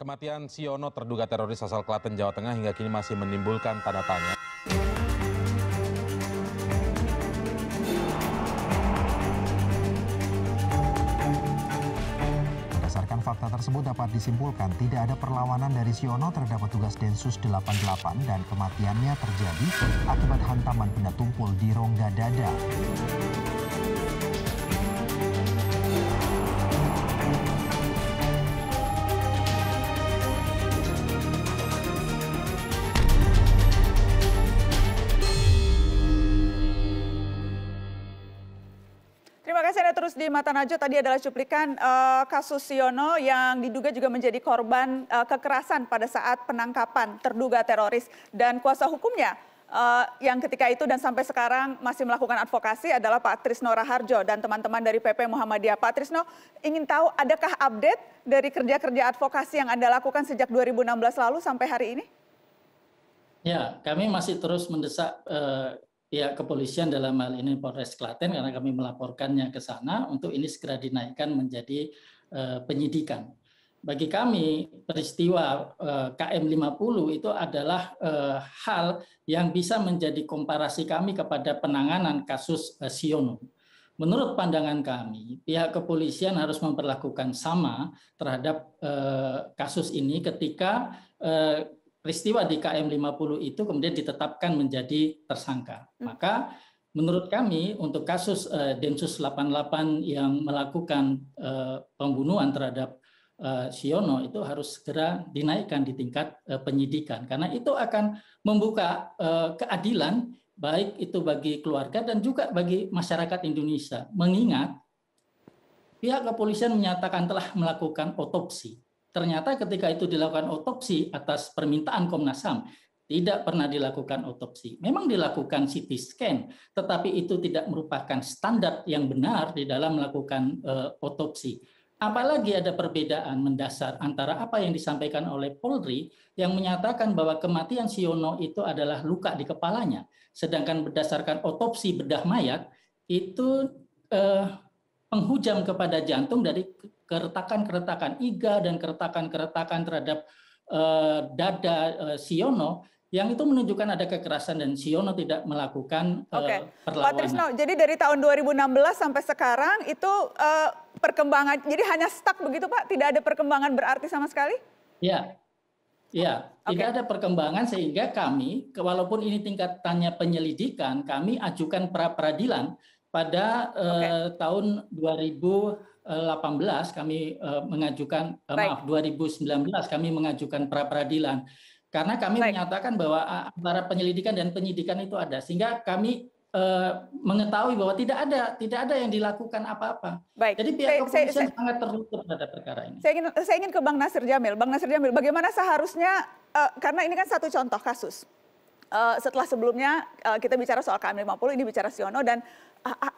kematian Siono terduga teroris asal Klaten, Jawa Tengah hingga kini masih menimbulkan tanda tanya. Berdasarkan fakta tersebut dapat disimpulkan tidak ada perlawanan dari Siono terhadap petugas Densus 88 dan kematiannya terjadi akibat hantaman benda tumpul di rongga dada. terus di mata Najwa tadi adalah cuplikan uh, kasus Siono yang diduga juga menjadi korban uh, kekerasan pada saat penangkapan terduga teroris dan kuasa hukumnya uh, yang ketika itu dan sampai sekarang masih melakukan advokasi adalah Pak Trisno Raharjo dan teman-teman dari PP Muhammadiyah. Pak Trisno ingin tahu adakah update dari kerja-kerja advokasi yang Anda lakukan sejak 2016 lalu sampai hari ini? Ya, kami masih terus mendesak uh, pihak ya, kepolisian dalam hal ini Polres Klaten karena kami melaporkannya ke sana untuk ini segera dinaikkan menjadi eh, penyidikan. Bagi kami peristiwa eh, KM 50 itu adalah eh, hal yang bisa menjadi komparasi kami kepada penanganan kasus Siono. Menurut pandangan kami, pihak kepolisian harus memperlakukan sama terhadap kasus ini ketika peristiwa di KM 50 itu kemudian ditetapkan menjadi tersangka. Hmm. Maka menurut kami untuk kasus uh, Densus 88 yang melakukan eh, pembunuhan terhadap uh, Siono itu harus segera dinaikkan di tingkat penyidikan karena itu akan membuka keadilan baik itu bagi keluarga dan juga bagi masyarakat Indonesia. Mengingat pihak kepolisian menyatakan telah melakukan otopsi Ternyata ketika itu dilakukan otopsi atas permintaan Komnas HAM, tidak pernah dilakukan otopsi. Memang dilakukan CT scan, tetapi itu tidak merupakan standar yang benar di dalam melakukan uh, otopsi. Apalagi ada perbedaan mendasar antara apa yang disampaikan oleh Polri yang menyatakan bahwa kematian Siono itu adalah luka di kepalanya, sedangkan berdasarkan otopsi bedah mayat itu eh, penghujam kepada jantung dari keretakan-keretakan iga dan keretakan-keretakan terhadap eh, dada eh, Siono yang itu menunjukkan ada kekerasan dan Siono tidak melakukan eh, okay. Oh, perlawanan. Pak Trisno, jadi dari tahun 2016 sampai sekarang itu uh, perkembangan, jadi hanya stuck begitu Pak? Tidak ada perkembangan berarti sama sekali? Ya, ya okay. Oh, tidak ada perkembangan sehingga kami, walaupun ini tingkatannya penyelidikan, kami ajukan pra peradilan pada eh, okay. uh, tahun 2018 eh, kami uh, mengajukan uh, maaf 2019 kami mengajukan pra peradilan karena kami Baik. menyatakan bahwa antara penyelidikan dan penyidikan itu ada sehingga kami Uh, mengetahui bahwa tidak ada tidak ada yang dilakukan apa-apa. Baik. Jadi pihak saya, kepolisian sangat tertutup terhadap perkara ini. Saya ingin saya ingin ke Bang Nasir Jamil. Bang Nasir Jamil, bagaimana seharusnya uh, karena ini kan satu contoh kasus. Uh, setelah sebelumnya uh, kita bicara soal KM50, ini bicara Siono dan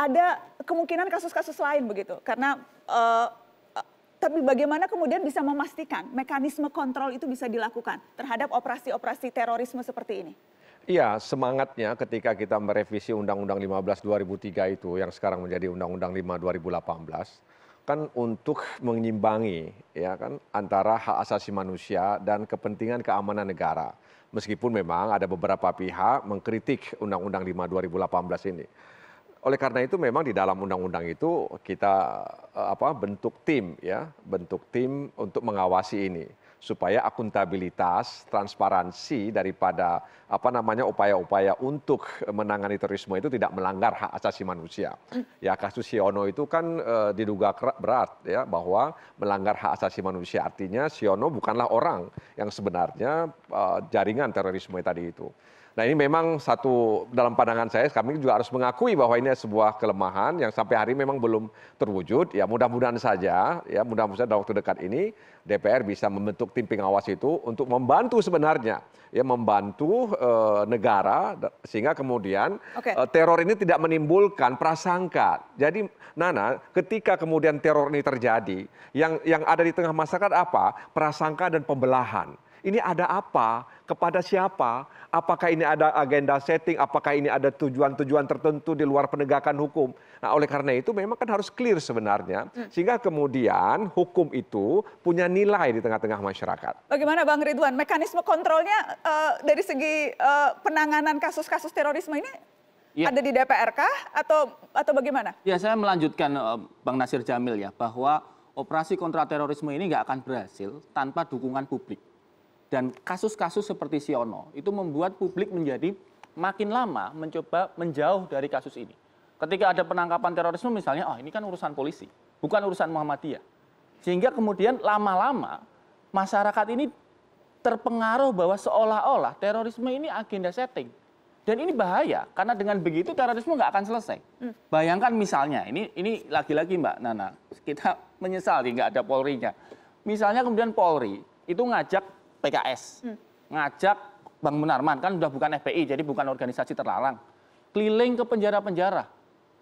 ada kemungkinan kasus-kasus lain begitu karena uh, tapi bagaimana kemudian bisa memastikan mekanisme kontrol itu bisa dilakukan terhadap operasi-operasi terorisme seperti ini? Iya, semangatnya ketika kita merevisi Undang-Undang 15 2003 itu yang sekarang menjadi Undang-Undang 5 2018 kan untuk menyimbangi ya kan antara hak asasi manusia dan kepentingan keamanan negara. Meskipun memang ada beberapa pihak mengkritik Undang-Undang 5 2018 ini oleh karena itu memang di dalam undang-undang itu kita eh, apa bentuk tim ya, bentuk tim untuk mengawasi ini supaya akuntabilitas, transparansi daripada apa namanya upaya-upaya untuk menangani terorisme itu tidak melanggar hak asasi manusia. Mm. Ya kasus Siono itu kan e, diduga berat ya bahwa melanggar hak asasi manusia artinya Siono bukanlah orang yang sebenarnya e, jaringan terorisme tadi itu. Nah ini memang satu dalam pandangan saya kami juga harus mengakui bahwa ini sebuah kelemahan yang sampai hari memang belum terwujud. Ya mudah-mudahan saja ya mudah-mudahan dalam waktu dekat ini DPR bisa membentuk tim pengawas itu untuk membantu sebenarnya ya membantu e, negara sehingga kemudian okay. e, eh, teror ini tidak menimbulkan prasangka. Jadi Nana ketika kemudian teror ini terjadi yang yang ada di tengah masyarakat apa? Prasangka dan pembelahan ini ada apa? kepada siapa, apakah ini ada agenda setting, apakah ini ada tujuan-tujuan tertentu di luar penegakan hukum. Nah, oleh karena itu memang kan harus clear sebenarnya hmm. sehingga kemudian hukum itu punya nilai di tengah-tengah masyarakat. Bagaimana Bang Ridwan, mekanisme kontrolnya uh, dari segi uh, penanganan kasus-kasus terorisme ini Ya. Ada di DPR kah atau atau bagaimana? Ya saya melanjutkan eh, Bang Nasir Jamil ya bahwa operasi kontra terorisme ini nggak akan berhasil tanpa dukungan publik dan kasus-kasus seperti Siono itu membuat publik menjadi makin lama mencoba menjauh dari kasus ini. Ketika ada penangkapan terorisme misalnya, oh ini kan urusan polisi, bukan urusan Muhammadiyah. Sehingga kemudian lama-lama masyarakat ini terpengaruh bahwa seolah-olah terorisme ini agenda setting. Dan ini bahaya karena dengan begitu terorisme nggak akan selesai. Hmm. Bayangkan misalnya ini ini lagi-lagi Mbak Nana kita menyesal nggak ada Polri-nya. Misalnya kemudian Polri itu ngajak PKS hmm. ngajak Bang Munarman kan sudah bukan FPI jadi bukan organisasi terlarang keliling ke penjara-penjara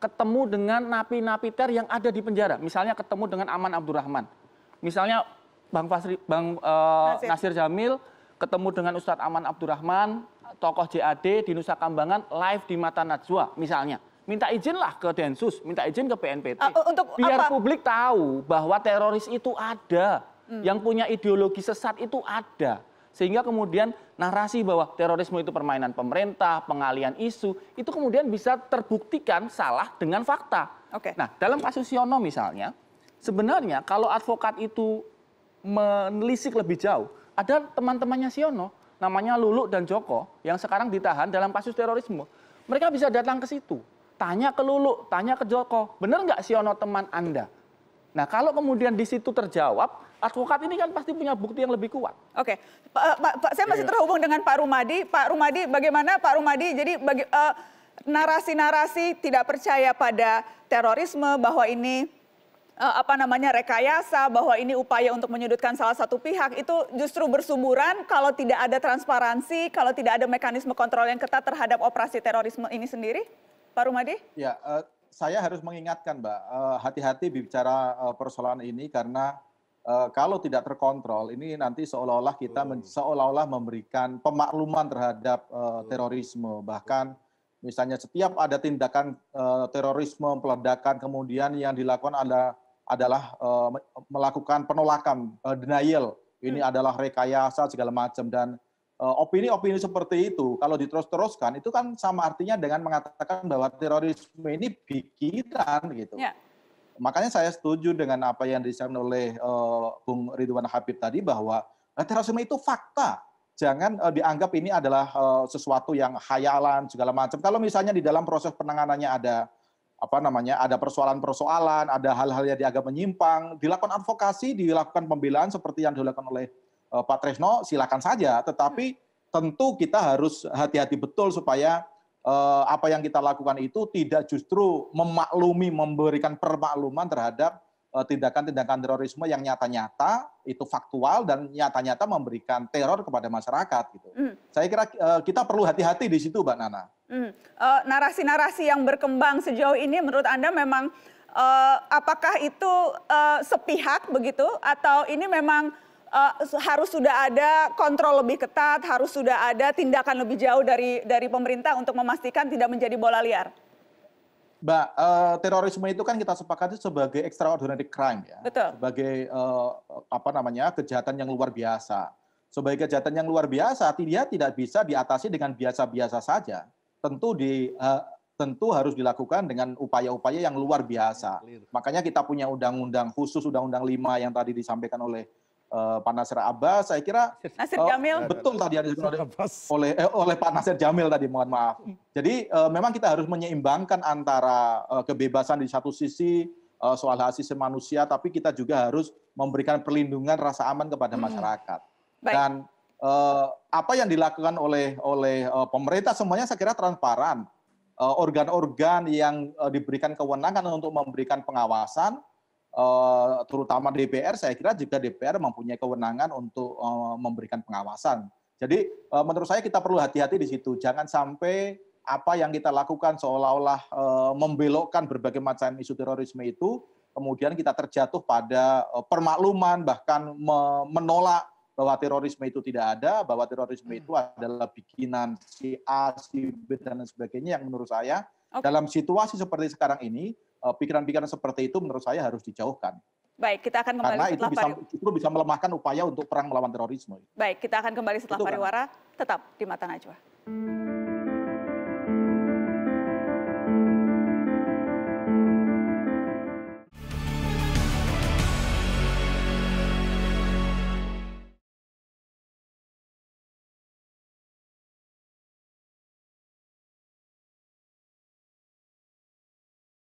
ketemu dengan napi-napi ter yang ada di penjara misalnya ketemu dengan Aman Abdurrahman misalnya Bang Fasri Bang uh, Nasir. Nasir Jamil ketemu dengan Ustadz Aman Abdurrahman tokoh JAD di Nusa Kambangan live di Mata Najwa misalnya minta izinlah ke Densus minta izin ke PNPT, uh, ah, untuk biar apa? publik tahu bahwa teroris itu ada hmm. yang punya ideologi sesat itu ada. Sehingga kemudian narasi bahwa terorisme itu permainan pemerintah, pengalian isu, itu kemudian bisa terbuktikan salah dengan fakta. Okay. Nah, dalam kasus Siono misalnya, sebenarnya kalau advokat itu menelisik lebih jauh, ada teman-temannya Siono, namanya Lulu dan Joko, yang sekarang ditahan dalam kasus terorisme. Mereka bisa datang ke situ, tanya ke Lulu, tanya ke Joko, benar nggak Siono teman Anda? Nah, kalau kemudian di situ terjawab, advokat ini kan pasti punya bukti yang lebih kuat. Oke, okay. Pak, eh, Pak, Pak saya masih iya. terhubung dengan Pak Rumadi. Pak Rumadi, bagaimana Pak Rumadi? Jadi eh, narasi-narasi tidak percaya pada terorisme bahwa ini uh, apa namanya rekayasa, bahwa ini upaya untuk menyudutkan salah satu pihak itu justru bersumburan kalau tidak ada transparansi, kalau tidak ada mekanisme kontrol yang ketat terhadap operasi terorisme ini sendiri, Pak Rumadi? Ya. Yeah, uh saya harus mengingatkan, Mbak, eh, hati-hati uh, bicara uh, persoalan ini karena uh, kalau tidak terkontrol, ini nanti seolah-olah kita hmm. seolah-olah memberikan pemakluman terhadap uh, terorisme. Bahkan misalnya setiap ada tindakan uh, terorisme, peledakan, kemudian yang dilakukan ada adalah uh, melakukan penolakan, uh, denial. Ini hmm. adalah rekayasa segala macam dan Eh, opini-opini seperti itu kalau diterus-teruskan itu kan sama artinya dengan mengatakan bahwa terorisme ini pikiran gitu. Ya. Makanya saya setuju dengan apa yang disampaikan oleh uh, Bung Ridwan Habib tadi bahwa nah, terorisme itu fakta. Jangan uh, dianggap ini adalah uh, sesuatu yang khayalan segala macam. Kalau misalnya di dalam proses penanganannya ada apa namanya ada persoalan-persoalan, ada hal-hal yang dianggap menyimpang, dilakukan advokasi, dilakukan pembelaan seperti yang dilakukan oleh Eh, Pak Tresno silakan saja, tetapi tentu kita harus hati-hati betul supaya eh, apa yang kita lakukan itu tidak justru memaklumi, memberikan permakluman terhadap eh, tindakan-tindakan terorisme yang nyata-nyata itu faktual dan nyata-nyata memberikan teror kepada masyarakat gitu. Mm. Saya kira kita perlu hati-hati di situ, Mbak Nana. Hmm. Narasi-narasi mm. yang berkembang sejauh ini menurut Anda memang apakah itu sepihak begitu atau ini memang uh, harus sudah ada kontrol lebih ketat, harus sudah ada tindakan lebih jauh dari dari pemerintah untuk memastikan tidak menjadi bola liar. Mbak, uh, terorisme itu kan kita sepakati sebagai extraordinary crime ya, Betul. sebagai uh, apa namanya kejahatan yang luar biasa. Sebagai kejahatan yang luar biasa, dia tidak bisa diatasi dengan biasa-biasa saja. Tentu di uh, tentu harus dilakukan dengan upaya-upaya yang luar biasa. Makanya kita punya undang-undang khusus Undang-Undang 5 yang tadi disampaikan oleh Eh, Pak Nasir Abbas, saya kira Nasir uh, betul tadi yang disebut oleh oleh, eh, oleh Pak Nasir Jamil tadi, mohon maaf. Mm. Jadi uh, memang kita harus menyeimbangkan antara uh, kebebasan di satu sisi uh, soal hak asasi manusia, tapi kita juga harus memberikan perlindungan rasa aman kepada mm. masyarakat. Baik. Dan uh, apa yang dilakukan oleh oleh uh, pemerintah semuanya saya kira transparan. Organ-organ uh, yang uh, diberikan kewenangan untuk memberikan pengawasan Eh, terutama DPR, saya kira juga DPR mempunyai kewenangan untuk eh, memberikan pengawasan. Jadi eh, menurut saya kita perlu hati-hati di situ. Jangan sampai apa yang kita lakukan seolah-olah membelokkan berbagai macam isu terorisme itu, kemudian kita terjatuh pada permakluman, bahkan menolak bahwa terorisme itu tidak ada, bahwa terorisme hmm. itu adalah bikinan si A, si B, dan sebagainya yang menurut saya okay. dalam situasi seperti sekarang ini, Eh, pikiran-pikiran seperti itu menurut saya harus dijauhkan. Baik, kita akan kembali Karena setelah itu bisa, pari... itu bisa melemahkan upaya untuk perang melawan terorisme. Baik, kita akan kembali setelah itu kan. pariwara. Kan? Tetap di Mata Najwa.